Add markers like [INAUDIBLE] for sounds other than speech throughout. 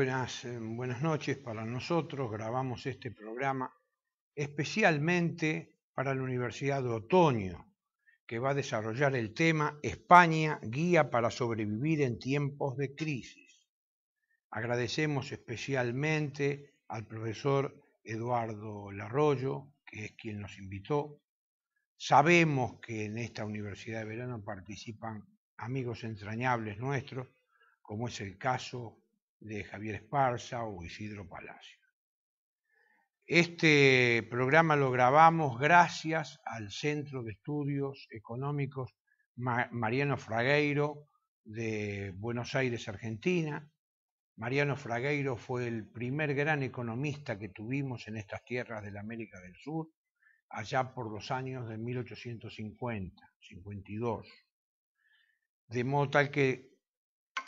Buenas, eh, buenas noches para nosotros. Grabamos este programa especialmente para la Universidad de Otoño, que va a desarrollar el tema España, guía para sobrevivir en tiempos de crisis. Agradecemos especialmente al profesor Eduardo Larroyo, que es quien nos invitó. Sabemos que en esta Universidad de Verano participan amigos entrañables nuestros, como es el caso de Javier Esparza o Isidro Palacio. Este programa lo grabamos gracias al Centro de Estudios Económicos Mariano Fragueiro de Buenos Aires, Argentina. Mariano Fragueiro fue el primer gran economista que tuvimos en estas tierras de la América del Sur, allá por los años de 1850, 52. De modo tal que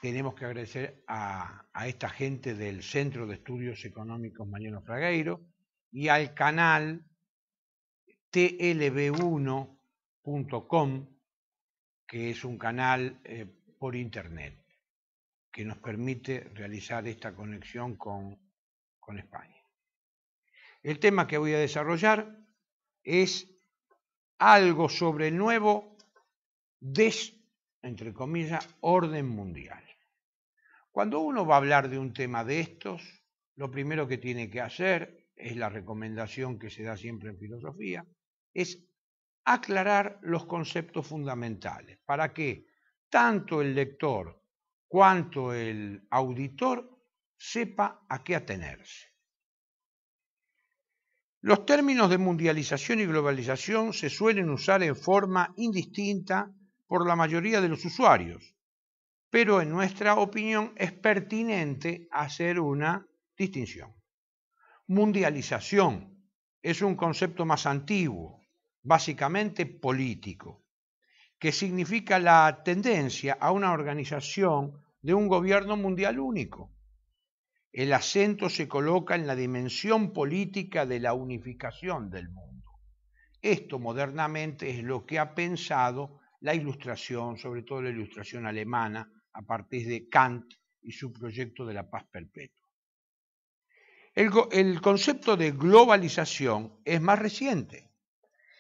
tenemos que agradecer a, esta gente del Centro de Estudios Económicos Mariano Fragueiro y al canal tlb1.com, que es un canal eh, por internet que nos permite realizar esta conexión con, España. El tema que voy a desarrollar es algo sobre el nuevo entre comillas, orden mundial. Cuando uno va a hablar de un tema de estos, lo primero que tiene que hacer, es la recomendación que se da siempre en filosofía, es aclarar los conceptos fundamentales para que tanto el lector cuanto el auditor sepa a qué atenerse. Los términos de mundialización y globalización se suelen usar en forma indistinta por la mayoría de los usuarios, pero en nuestra opinión es pertinente hacer una distinción. Mundialización es un concepto más antiguo, básicamente político, que significa la tendencia a una organización de un gobierno mundial único. El acento se coloca en la dimensión política de la unificación del mundo. Esto modernamente es lo que ha pensado la ilustración, sobre todo la ilustración alemana, a partir de Kant y su proyecto de la paz perpetua. El, concepto de globalización es más reciente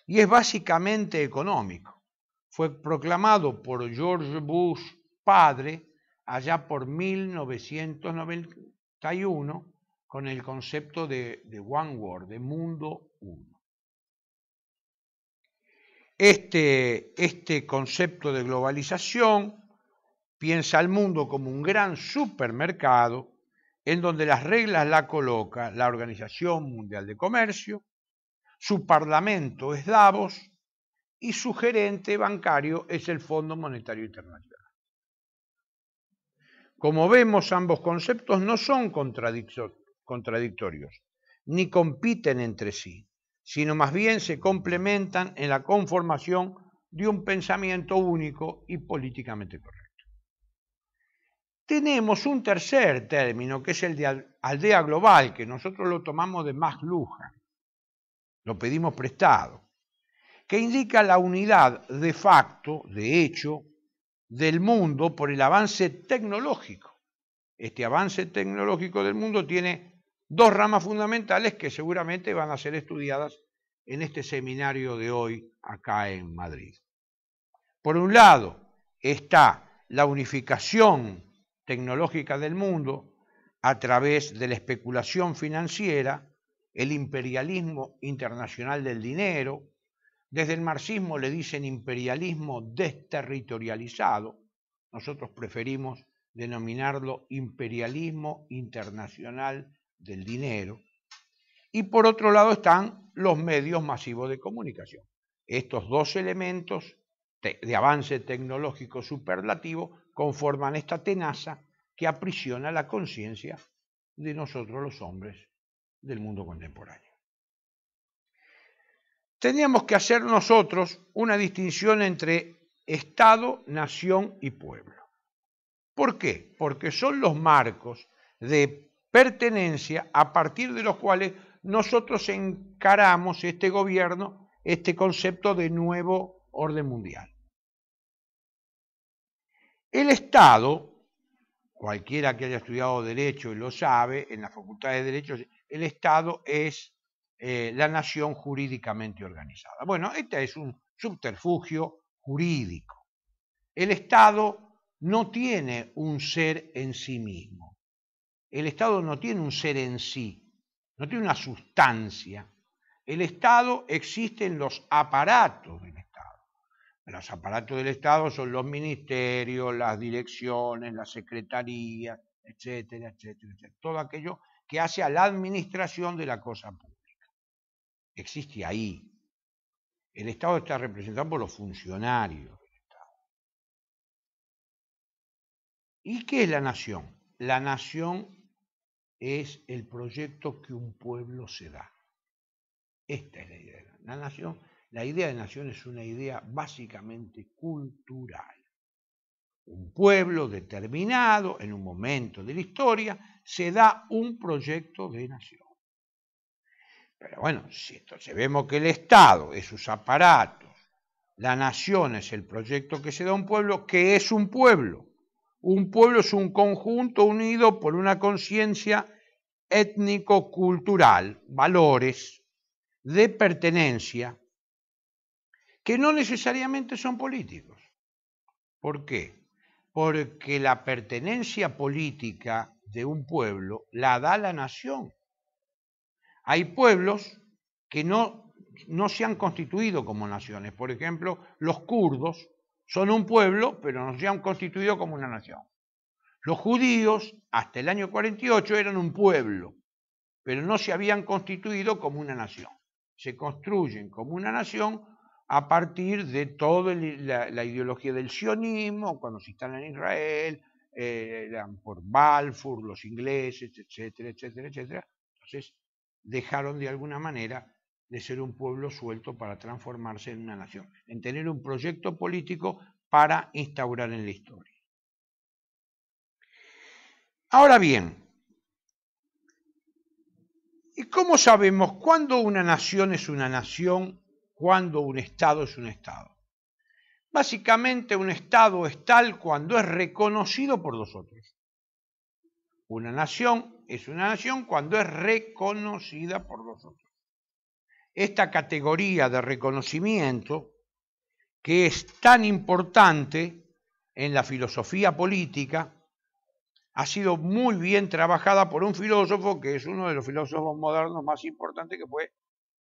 y es básicamente económico. Fue proclamado por George Bush padre allá por 1991 con el concepto de, de One World, de mundo uno. Este, este, concepto de globalización piensa al mundo como un gran supermercado en donde las reglas la coloca la Organización Mundial de Comercio, su parlamento es Davos y su gerente bancario es el Fondo Monetario Internacional. Como vemos, ambos conceptos no son contradictorios, ni compiten entre sí, sino más bien se complementan en la conformación de un pensamiento único y políticamente correcto. Tenemos un tercer término, que es el de aldea global, que nosotros lo tomamos de más luja, lo pedimos prestado, que indica la unidad de facto, de hecho, del mundo por el avance tecnológico. Este avance tecnológico del mundo tiene dos ramas fundamentales que seguramente van a ser estudiadas en este seminario de hoy acá en Madrid. Por un lado está la unificación tecnológica del mundo a través de la especulación financiera, el imperialismo internacional del dinero, desde el marxismo le dicen imperialismo desterritorializado, nosotros preferimos denominarlo imperialismo internacional del dinero. Y por otro lado están los medios masivos de comunicación. Estos dos elementos de avance tecnológico superlativo conforman esta tenaza que aprisiona la conciencia de nosotros los hombres del mundo contemporáneo. Teníamos que hacer nosotros una distinción entre Estado, nación y pueblo. ¿Por qué? Porque son los marcos de pertenencia a partir de los cuales nosotros encaramos este gobierno, este concepto de nuevo orden mundial. El Estado, cualquiera que haya estudiado derecho y lo sabe, en la Facultad de Derecho, el Estado es eh, la nación jurídicamente organizada. Bueno, este es un subterfugio jurídico. El Estado no tiene un ser en sí mismo el Estado no tiene un ser en sí, no tiene una sustancia. El Estado existe en los aparatos del Estado. Los aparatos del Estado son los ministerios, las direcciones, las secretarías, etcétera, etcétera, etcétera. Todo aquello que hace a la administración de la cosa pública. Existe ahí. El Estado está representado por los funcionarios del Estado. ¿Y qué es la nación? La nación es el proyecto que un pueblo se da. Esta es la idea de la nación. La idea de nación es una idea básicamente cultural. Un pueblo determinado en un momento de la historia se da un proyecto de nación. Pero bueno, si entonces vemos que el Estado es sus aparatos, la nación es el proyecto que se da a un pueblo, que es un pueblo? Un pueblo es un conjunto unido por una conciencia étnico-cultural, valores de pertenencia, que no necesariamente son políticos. ¿Por qué? Porque la pertenencia política de un pueblo la da la nación. Hay pueblos que no, no se han constituido como naciones. Por ejemplo, los kurdos son un pueblo, pero no se han constituido como una nación. Los judíos, hasta el año 48, eran un pueblo, pero no se habían constituido como una nación. Se construyen como una nación a partir de toda la, ideología del sionismo, cuando se instalan en Israel, eh, eran por Balfour, los ingleses, etcétera, etcétera, etcétera. Entonces, dejaron de alguna manera de ser un pueblo suelto para transformarse en una nación, en tener un proyecto político para instaurar en la historia. Ahora bien, ¿y cómo sabemos cuándo una nación es una nación, cuándo un Estado es un Estado? Básicamente un Estado es tal cuando es reconocido por los otros. Una nación es una nación cuando es reconocida por los otros esta categoría de reconocimiento que es tan importante en la filosofía política, ha sido muy bien trabajada por un filósofo que es uno de los filósofos modernos más importantes, que fue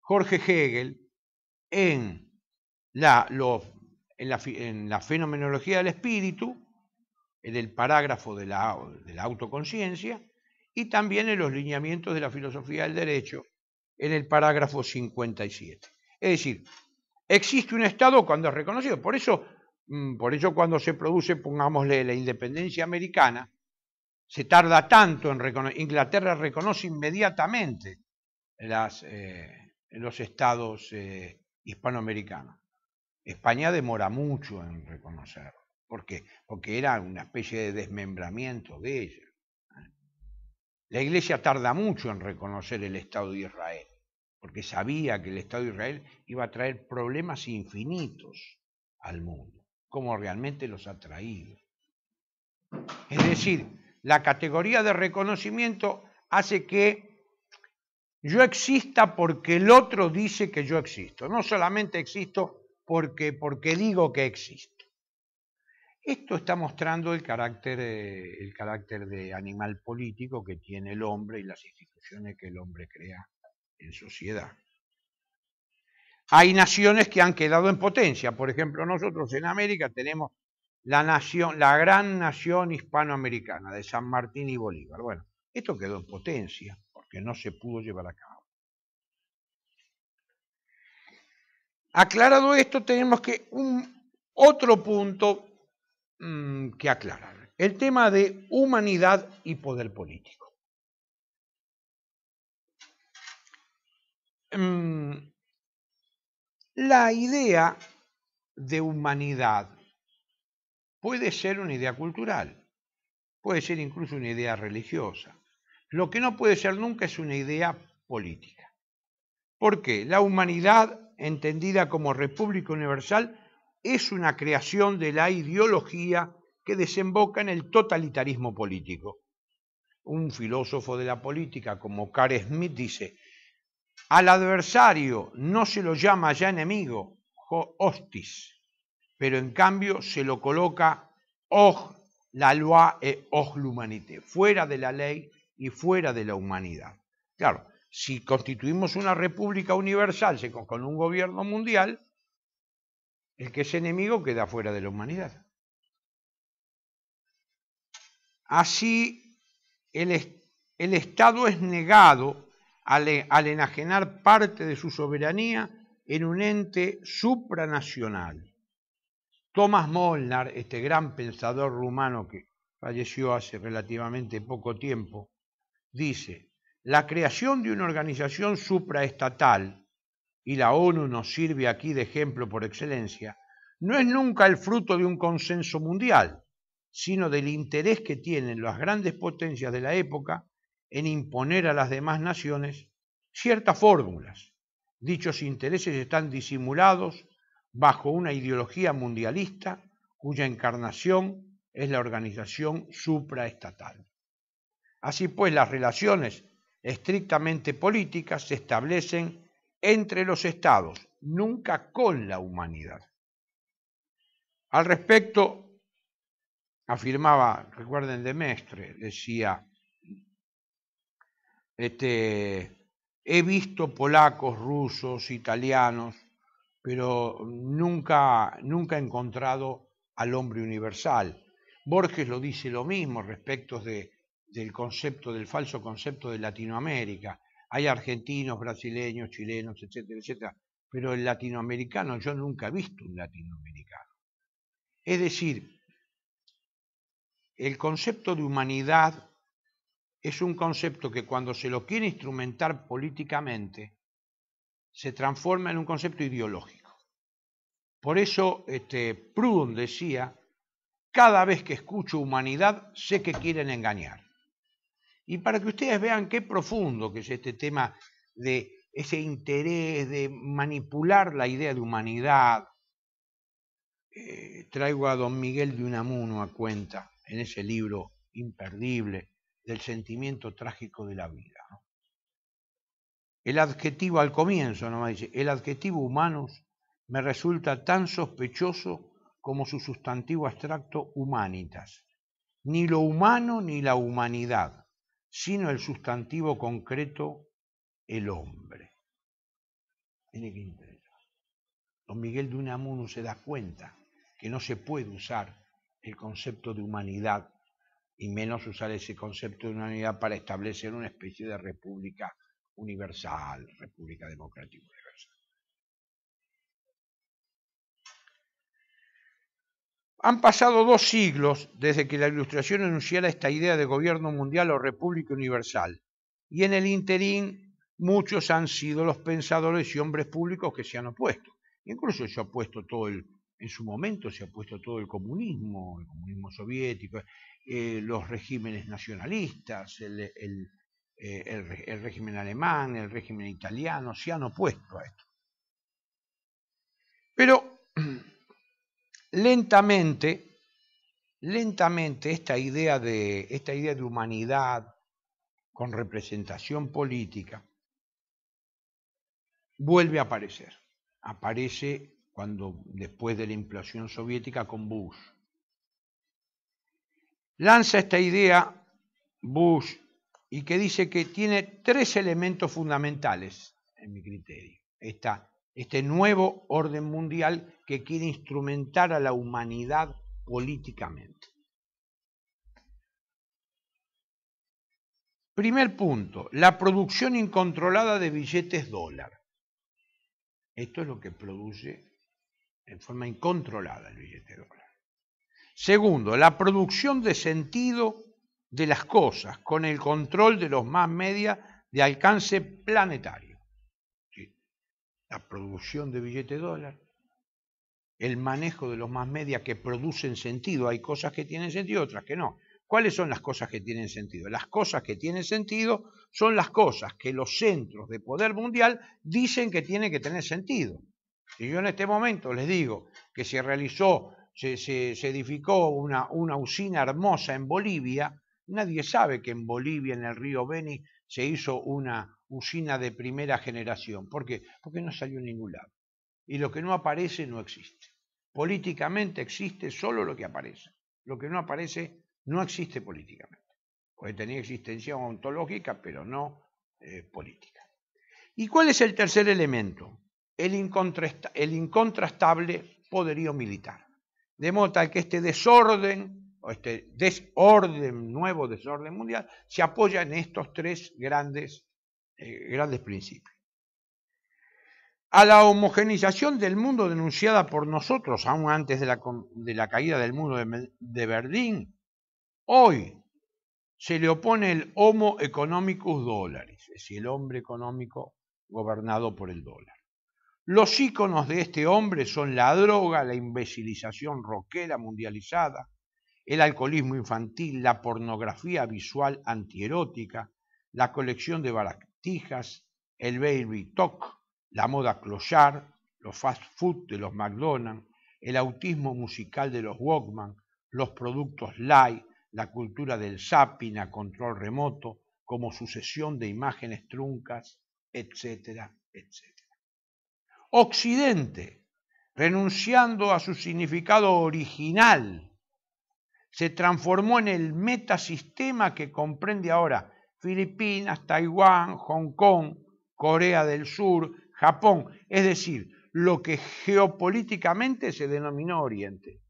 Jorge Hegel, en la, en la, fenomenología del espíritu, en el parágrafo de la, de la autoconciencia, y también en los lineamientos de la filosofía del derecho, en el parágrafo 57. Es decir, existe un Estado cuando es reconocido. Por eso, mm, por eso cuando se produce, pongámosle, la independencia americana, se tarda tanto en reconocer. Inglaterra reconoce inmediatamente eh, los estados eh, hispanoamericanos. España demora mucho en reconocerlo. ¿Por qué? Porque era una especie de desmembramiento de ella. La iglesia tarda mucho en reconocer el Estado de Israel porque sabía que el Estado de Israel iba a traer problemas infinitos al mundo, como realmente los ha traído. Es decir, la categoría de reconocimiento hace que yo exista porque el otro dice que yo existo, no solamente existo porque, porque digo que existo. Esto está mostrando el carácter, eh, el carácter de animal político que tiene el hombre y las instituciones que el hombre crea en sociedad. Hay naciones que han quedado en potencia. Por ejemplo, nosotros en América tenemos la, nación, la gran nación hispanoamericana de San Martín y Bolívar. Bueno, esto quedó en potencia porque no se pudo llevar a cabo. Aclarado esto, tenemos que un otro punto mm, que aclarar. El tema de humanidad y poder político. Mm, la idea de humanidad puede ser una idea cultural, puede ser incluso una idea religiosa. Lo que no puede ser nunca es una idea política. ¿Por qué? La humanidad, entendida como República Universal, es una creación de la ideología que desemboca en el totalitarismo político. Un filósofo de la política como Carl Smith dice, al adversario no se lo llama ya enemigo, hostis, pero en cambio se lo coloca oh la loi e oj l'humanité, fuera de la ley y fuera de la humanidad. Claro, si constituimos una república universal con un gobierno mundial, el que es enemigo queda fuera de la humanidad. Así, el Estado es negado al enajenar parte de su soberanía en un ente supranacional. Thomas Molnar, este gran pensador rumano que falleció hace relativamente poco tiempo, dice, la creación de una organización supraestatal, y la ONU nos sirve aquí de ejemplo por excelencia, no es nunca el fruto de un consenso mundial, sino del interés que tienen las grandes potencias de la época en imponer a las demás naciones ciertas fórmulas. Dichos intereses están disimulados bajo una ideología mundialista cuya encarnación es la organización supraestatal. Así pues, las relaciones estrictamente políticas se establecen entre los estados, nunca con la humanidad. Al respecto, afirmaba, recuerden de Mestre, decía, este, he visto polacos, rusos, italianos, pero nunca, nunca he encontrado al hombre universal. Borges lo dice lo mismo respecto de, del concepto, del falso concepto de Latinoamérica. Hay argentinos, brasileños, chilenos, etcétera, etcétera. Pero el latinoamericano, yo nunca he visto un latinoamericano. Es decir, el concepto de humanidad es un concepto que cuando se lo quiere instrumentar políticamente, se transforma en un concepto ideológico. Por eso este, Proudhon decía, cada vez que escucho humanidad sé que quieren engañar. Y para que ustedes vean qué profundo que es este tema de ese interés de manipular la idea de humanidad, eh, traigo a don Miguel de Unamuno a cuenta en ese libro imperdible del sentimiento trágico de la vida. El adjetivo al comienzo, dice, el adjetivo humanos me resulta tan sospechoso como su sustantivo abstracto humanitas. Ni lo humano ni la humanidad, sino el sustantivo concreto el hombre. Don Miguel de Unamuno se da cuenta que no se puede usar el concepto de humanidad y menos usar ese concepto de unidad para establecer una especie de república universal, república democrática universal. Han pasado dos siglos desde que la Ilustración anunciara esta idea de gobierno mundial o república universal, y en el interín muchos han sido los pensadores y hombres públicos que se han opuesto. Incluso se ha opuesto todo el, en su momento se ha opuesto todo el comunismo, el comunismo soviético, eh, los regímenes nacionalistas, el, eh, el régimen alemán, el régimen italiano, se han opuesto a esto. Pero [CLEARS THROAT] lentamente, lentamente esta idea de, esta idea de humanidad con representación política vuelve a aparecer. Aparece cuando después de la inflación soviética con Bush, lanza esta idea Bush y que dice que tiene tres elementos fundamentales, en mi criterio, Está este nuevo orden mundial que quiere instrumentar a la humanidad políticamente. Primer punto, la producción incontrolada de billetes dólar. Esto es lo que produce en forma incontrolada el billete dólar. Segundo, la producción de sentido de las cosas con el control de los más medias de alcance planetario. La producción de billete dólar, el manejo de los más medias que producen sentido. Hay cosas que tienen sentido, otras que no. ¿Cuáles son las cosas que tienen sentido? Las cosas que tienen sentido son las cosas que los centros de poder mundial dicen que tienen que tener sentido. Si yo en este momento les digo que se realizó se, edificó una, una, usina hermosa en Bolivia. Nadie sabe que en Bolivia, en el río Beni, se hizo una usina de primera generación. ¿Por qué? Porque no salió en ningún lado. Y lo que no aparece no existe. Políticamente existe solo lo que aparece. Lo que no aparece no existe políticamente. Puede tener existencia ontológica, pero no eh, política. ¿Y cuál es el tercer elemento? el incontrastable poderío militar de modo que este desorden, o este desorden, nuevo desorden mundial, se apoya en estos tres grandes, eh, grandes principios. A la homogenización del mundo denunciada por nosotros aún antes de la, de la caída del muro de, Berlín, hoy se le opone el Homo economicus dólares, es decir, el hombre económico gobernado por el dólar. Los íconos de este hombre son la droga, la imbecilización rockera mundializada, el alcoholismo infantil, la pornografía visual antierótica, la colección de baratijas, el baby talk, la moda clochard, los fast food de los McDonald's, el autismo musical de los Walkman, los productos light, la cultura del zapping a control remoto como sucesión de imágenes truncas, etcétera, etcétera. Occidente, renunciando a su significado original, se transformó en el metasistema que comprende ahora Filipinas, Taiwán, Hong Kong, Corea del Sur, Japón, es decir, lo que geopolíticamente se denominó Oriente,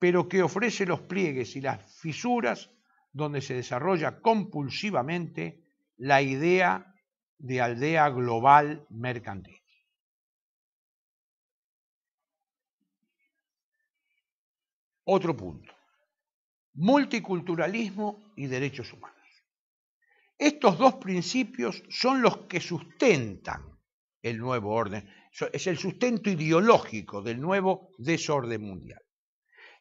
pero que ofrece los pliegues y las fisuras donde se desarrolla compulsivamente la idea de aldea global mercantil. Otro punto. Multiculturalismo y derechos humanos. Estos dos principios son los que sustentan el nuevo orden, es el sustento ideológico del nuevo desorden mundial.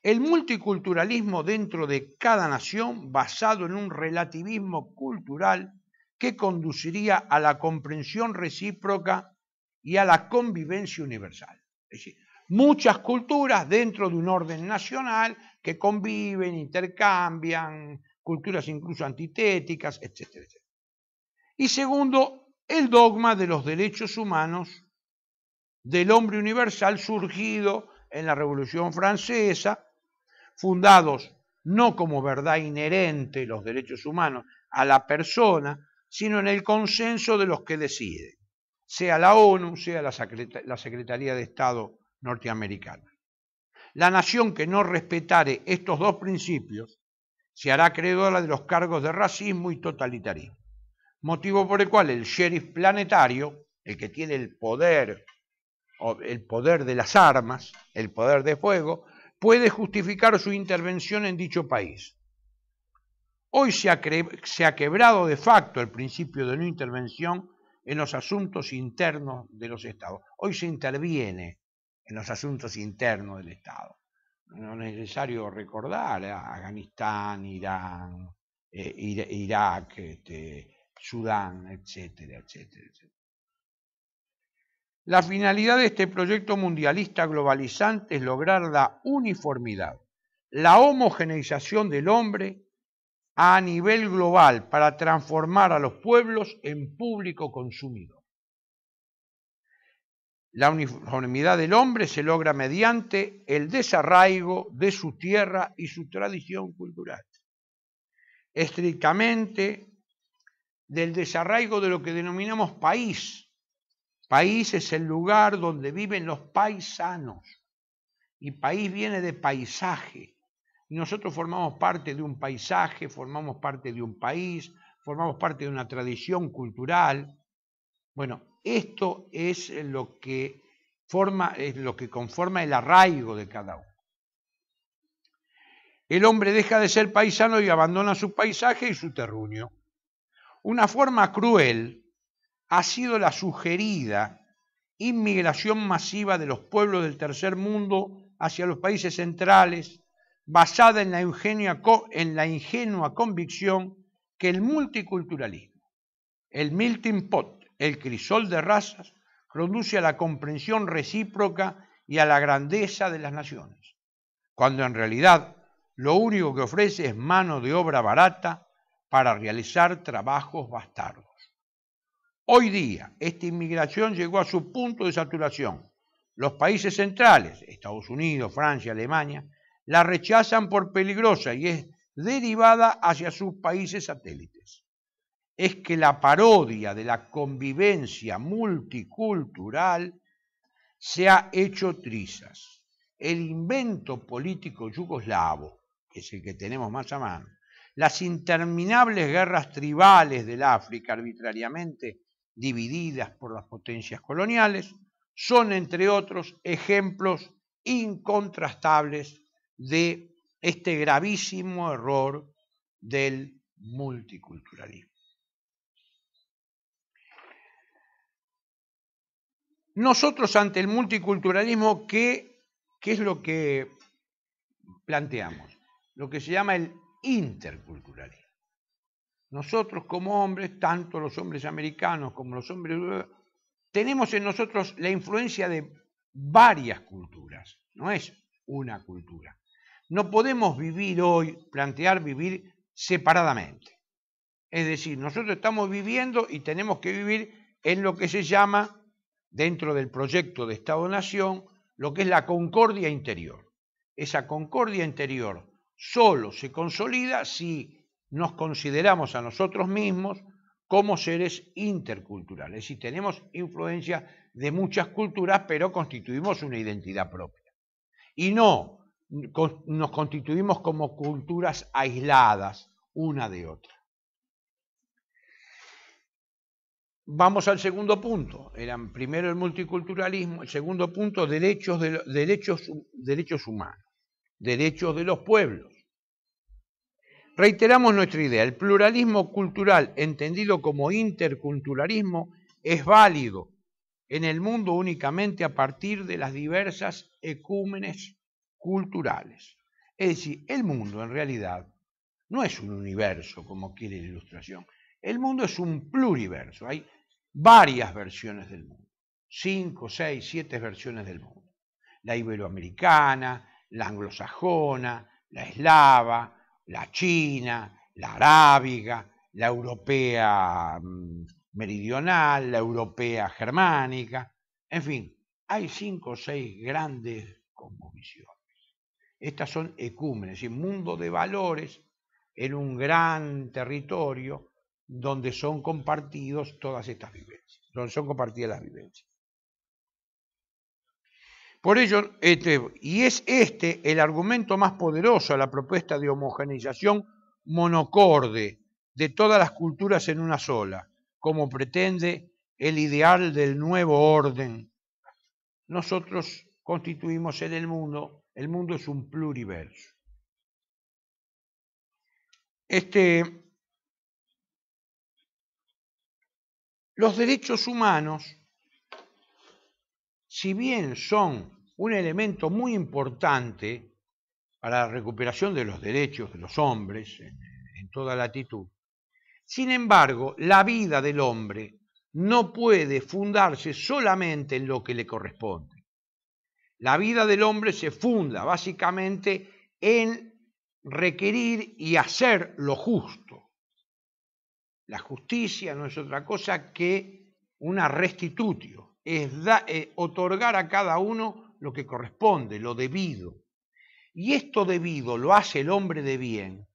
El multiculturalismo dentro de cada nación basado en un relativismo cultural que conduciría a la comprensión recíproca y a la convivencia universal. Es decir, muchas culturas dentro de un orden nacional que conviven, intercambian, culturas incluso antitéticas, etc. Y segundo, el dogma de los derechos humanos del hombre universal surgido en la Revolución Francesa, fundados no como verdad inherente los derechos humanos a la persona, sino en el consenso de los que deciden, sea la ONU, sea la, Secretaría de Estado norteamericana. La nación que no respetare estos dos principios se hará acreedora de los cargos de racismo y totalitarismo, motivo por el cual el sheriff planetario, el que tiene el poder, el poder de las armas, el poder de fuego, puede justificar su intervención en dicho país. Hoy se ha, se ha quebrado de facto el principio de no intervención en los asuntos internos de los estados. Hoy se interviene en los asuntos internos del Estado. No es necesario recordar eh, Afganistán, Irán, eh, Irak, este, Sudán, etcétera, etcétera, La finalidad de este proyecto mundialista globalizante es lograr la uniformidad, la homogeneización del hombre a nivel global para transformar a los pueblos en público consumidor. La uniformidad del hombre se logra mediante el desarraigo de su tierra y su tradición cultural. Estrictamente del desarraigo de lo que denominamos país. País es el lugar donde viven los paisanos. Y país viene de paisaje. nosotros formamos parte de un paisaje, formamos parte de un país, formamos parte de una tradición cultural. Bueno, esto es lo que forma, es lo que conforma el arraigo de cada uno. El hombre deja de ser paisano y abandona su paisaje y su terruño. Una forma cruel ha sido la sugerida inmigración masiva de los pueblos del tercer mundo hacia los países centrales, basada en la, ingenua, en la ingenua convicción que el multiculturalismo, el Milton pot, el crisol de razas, produce a la comprensión recíproca y a la grandeza de las naciones, cuando en realidad lo único que ofrece es mano de obra barata para realizar trabajos bastardos. Hoy día, esta inmigración llegó a su punto de saturación. Los países centrales, Estados Unidos, Francia, Alemania, la rechazan por peligrosa y es derivada hacia sus países satélites es que la parodia de la convivencia multicultural se ha hecho trizas. El invento político yugoslavo, que es el que tenemos más a mano, las interminables guerras tribales del África arbitrariamente divididas por las potencias coloniales, son, entre otros, ejemplos incontrastables de este gravísimo error del multiculturalismo. Nosotros ante el multiculturalismo, ¿qué, es lo que planteamos? Lo que se llama el interculturalismo. Nosotros como hombres, tanto los hombres americanos como los hombres europeos, tenemos en nosotros la influencia de varias culturas, no es una cultura. No podemos vivir hoy, plantear vivir separadamente. Es decir, nosotros estamos viviendo y tenemos que vivir en lo que se llama dentro del proyecto de Estado-Nación lo que es la concordia interior. Esa concordia interior solo se consolida si nos consideramos a nosotros mismos como seres interculturales, si tenemos influencia de muchas culturas, pero constituimos una identidad propia. Y no nos constituimos como culturas aisladas una de otra. Vamos al segundo punto. Eran primero el multiculturalismo, el segundo punto, derechos, derechos, derechos humanos, derechos de los pueblos. Reiteramos nuestra idea, el pluralismo cultural, entendido como interculturalismo, es válido en el mundo únicamente a partir de las diversas ecúmenes culturales. Es decir, el mundo en realidad no es un universo, como quiere la ilustración. El mundo es un pluriverso, hay varias versiones del mundo, cinco, seis, siete versiones del mundo. La iberoamericana, la anglosajona, la eslava, la china, la arábiga, la europea mm, meridional, la europea germánica, en fin, hay cinco o seis grandes cosmovisiones. Estas son ecúmenes, y mundo de valores en un gran territorio donde son compartidos todas estas vivencias, donde son compartidas las vivencias. Por ello, este, y es este el argumento más poderoso a la propuesta de homogeneización monocorde de todas las culturas en una sola, como pretende el ideal del nuevo orden. Nosotros constituimos en el mundo, el mundo es un pluriverso. Este Los derechos humanos, si bien son un elemento muy importante para la recuperación de los derechos de los hombres en, toda latitud, sin embargo, la vida del hombre no puede fundarse solamente en lo que le corresponde. La vida del hombre se funda básicamente en requerir y hacer lo justo. La justicia no es otra cosa que una restitutio, es eh, otorgar a cada uno lo que corresponde, lo debido. Y esto debido lo hace el hombre de bien,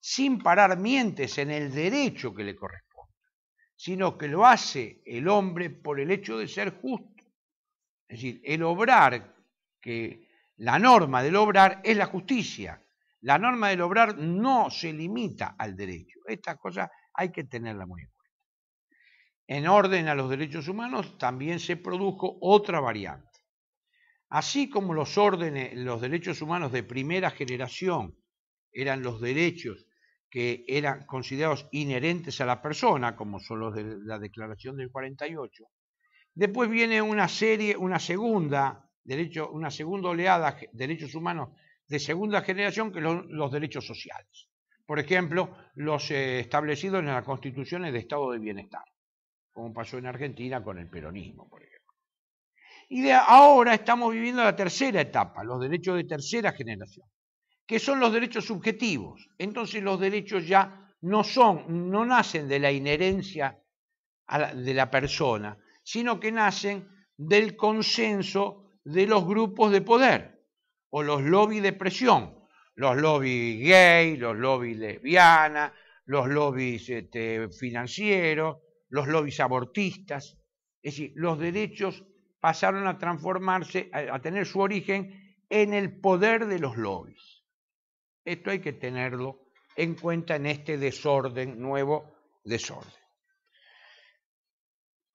sin parar mientes en el derecho que le corresponde, sino que lo hace el hombre por el hecho de ser justo. Es decir, el obrar, que la norma del obrar es la justicia. La norma del obrar no se limita al derecho. Estas cosas hay que tenerla muy en cuenta. En orden a los derechos humanos también se produjo otra variante. Así como los órdenes, los derechos humanos de primera generación eran los derechos que eran considerados inherentes a la persona, como son los de la Declaración del 48. Después viene una serie, una segunda, derecho, una segunda oleada, derechos humanos de segunda generación, que son los derechos sociales por ejemplo, los eh, establecidos en las constituciones de estado de bienestar, como pasó en Argentina con el peronismo, por ejemplo. Y ahora estamos viviendo la tercera etapa, los derechos de tercera generación, que son los derechos subjetivos. Entonces los derechos ya no son, no nacen de la inherencia de la persona, sino que nacen del consenso de los grupos de poder o los lobbies de presión los lobbies gay, los lobbies lesbianas, los lobbies este, financieros, los lobbies abortistas. Es decir, los derechos pasaron a transformarse, a, a tener su origen en el poder de los lobbies. Esto hay que tenerlo en cuenta en este desorden, nuevo desorden.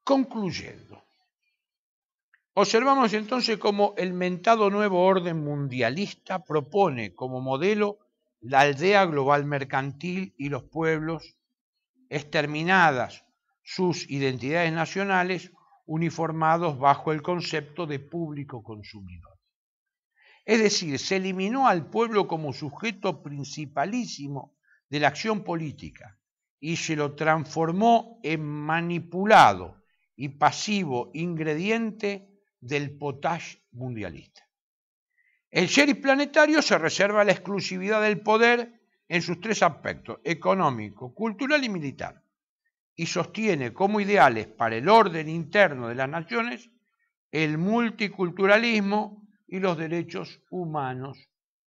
Concluyendo, Observamos entonces cómo el mentado nuevo orden mundialista propone como modelo la aldea global mercantil y los pueblos exterminadas sus identidades nacionales uniformados bajo el concepto de público consumidor. Es decir, se eliminó al pueblo como sujeto principalísimo de la acción política y se lo transformó en manipulado y pasivo ingrediente del potash mundialista. El sheriff planetario se reserva la exclusividad del poder en sus tres aspectos, económico, cultural y militar, y sostiene como ideales para el orden interno de las naciones el multiculturalismo y los derechos humanos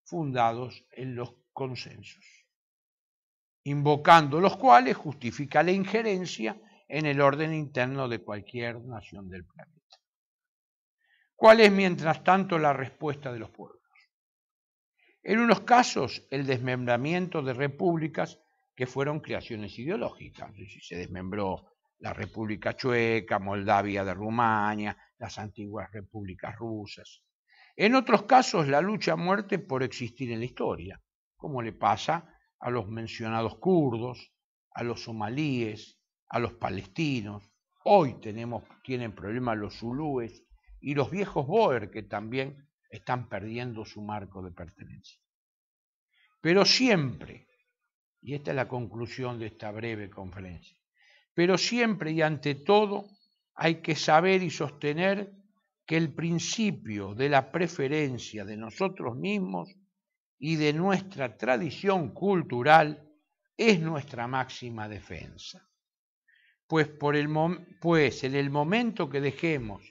fundados en los consensos, invocando los cuales justifica la injerencia en el orden interno de cualquier nación del planeta. ¿Cuál es, mientras tanto, la respuesta de los pueblos? En unos casos, el desmembramiento de repúblicas que fueron creaciones ideológicas. Se desmembró la República Chueca, Moldavia de Rumania, las antiguas repúblicas rusas. En otros casos, la lucha a muerte por existir en la historia, como le pasa a los mencionados kurdos, a los somalíes, a los palestinos. Hoy tenemos, tienen problemas los zulúes y los viejos Boer que también están perdiendo su marco de pertenencia. Pero siempre, y esta es la conclusión de esta breve conferencia, pero siempre y ante todo hay que saber y sostener que el principio de la preferencia de nosotros mismos y de nuestra tradición cultural es nuestra máxima defensa. Pues, por el pues en el momento que dejemos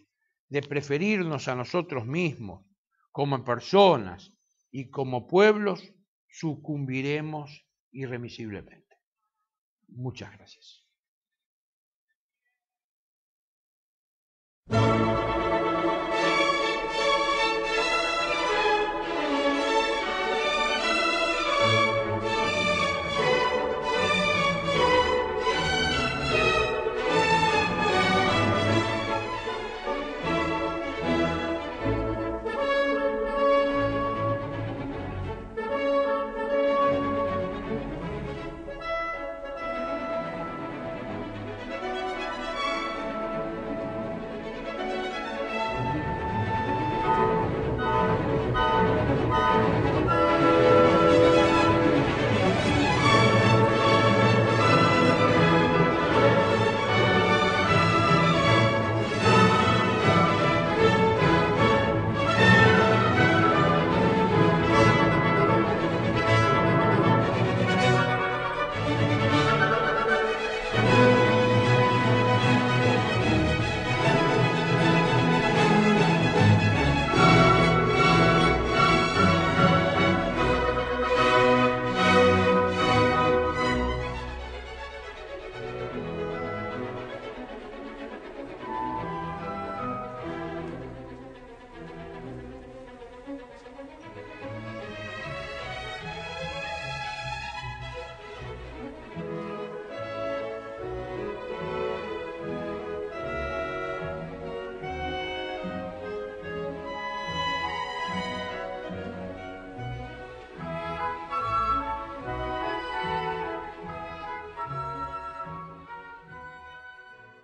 de preferirnos a nosotros mismos como personas y como pueblos, sucumbiremos irremisiblemente. Muchas gracias.